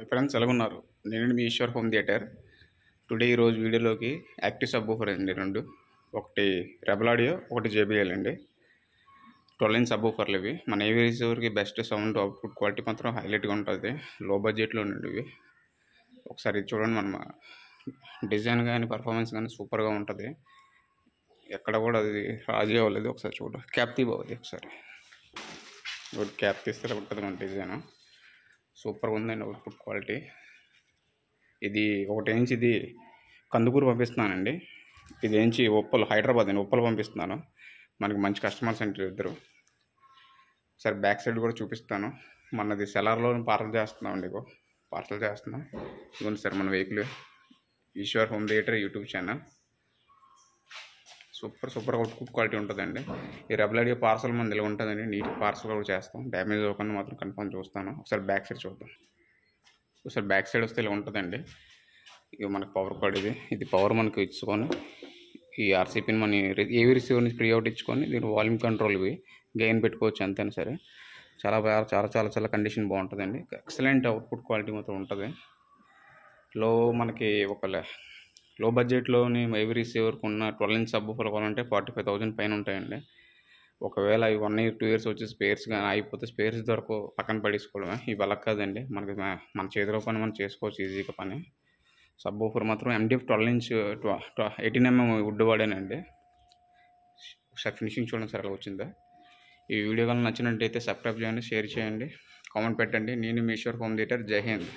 hi friends ఉన్నారు నేను మీ ఈశ్వర్ హోమ్ థియేటర్ టుడే ఈరోజు వీడియోలోకి యాక్టివ్ సబ్ ఊఫర్ అండి రెండు ఒకటి రెబల్ ఆడియో ఒకటి జేబీఎల్ అండి ట్వెల్వ్ ఇన్ సబ్ ఊఫర్లు ఇవి మన ఏ రిజర్వర్కి బెస్ట్ సౌండ్ అవుట్పుట్ క్వాలిటీ మాత్రం హైలైట్గా ఉంటుంది లో బడ్జెట్లో ఉండండి ఇవి ఒకసారి చూడండి మనం డిజైన్ కానీ పర్ఫార్మెన్స్ కానీ సూపర్గా ఉంటుంది ఎక్కడ కూడా అది రాజీ అవ్వలేదు ఒకసారి చూడండి క్యాప్ బాగుంది ఒకసారి క్యాప్ తీస్తే ఉంటుంది మన డిజైన్ సూపర్గా ఉందండి అవుట్పుట్ క్వాలిటీ ఇది ఒకటి ఏంచి ఇది కందుకూరు పంపిస్తున్నానండి ఇది ఏంచి ఉప్పలు హైదరాబాద్ అండి ఉప్పలు పంపిస్తున్నాను మనకి మంచి కస్టమర్స్ అంటే ఇద్దరు సరే బ్యాక్ సైడ్ కూడా చూపిస్తాను మనది సెలర్లో పార్సల్ చేస్తున్నాం అండి పార్సల్ చేస్తున్నాం ఇదిగోండి సార్ మన vehicle Eshwar home theatre YouTube channel super super output quality ఉంటుందండి ఈ రెబలాడియో పార్సల్ మన నిల్వ ఉంటుందండి నీట్ పార్సల్ కూడా చేస్తాం డ్యామేజ్ అవ్వకుండా మాత్రం కన్ఫర్మ్ చూస్తాను ఒకసారి బ్యాక్ సైడ్ చూద్దాం ఒకసారి బ్యాక్ సైడ్ వస్తే ఇలా ఉంటుందండి ఇక మనకు పవర్ కార్డ్ ఇది ఇది పవర్ మనకి ఇచ్చుకొని ఈ ఆర్సీపీని మన ఏవి రిసీవర్ నుంచి ప్రీ అవుట్ ఇచ్చుకొని దీని వాల్యూమ్ కంట్రోల్ ఇవి గెయిన్ పెట్టుకోవచ్చు ఎంతైనా సరే చాలా బాగా చాలా చాలా చాలా కండిషన్ బాగుంటుందండి ఎక్సలెంట్ అవుట్పుట్ క్వాలిటీ మాత్రం ఉంటుంది లో మనకి ఒక లో బడ్జెట్లోని ఎవరీ సేవర్కి ఉన్న ట్వెల్వ్ ఇంచ్ సబ్ బఫర్ కొనాలంటే ఫార్టీ ఫైవ్ థౌసండ్ పైన ఉంటాయండి ఒకవేళ అవి వన్ ఇయర్ టూ ఇయర్స్ వచ్చి స్పేర్స్ కానీ అయిపోతే స్పేర్స్ దొరకు పక్కన పడేసుకోవడమే ఇవి అలా కాదండి మనకి మన చేతిలో పని మనం చేసుకోవచ్చు ఈజీగా పని సబ్ మాత్రం MDF twelve inch eighteen mm wood వాడానండి ఒకసారి ఫినిషింగ్ చూడండి సార్ అలా వచ్చిందా ఈ వీడియో కానీ నచ్చినట్టయితే సబ్స్క్రైబ్ చేయండి షేర్ చేయండి కామెంట్ పెట్టండి నేను మీ హోమ్ థియేటర్ జై హింద్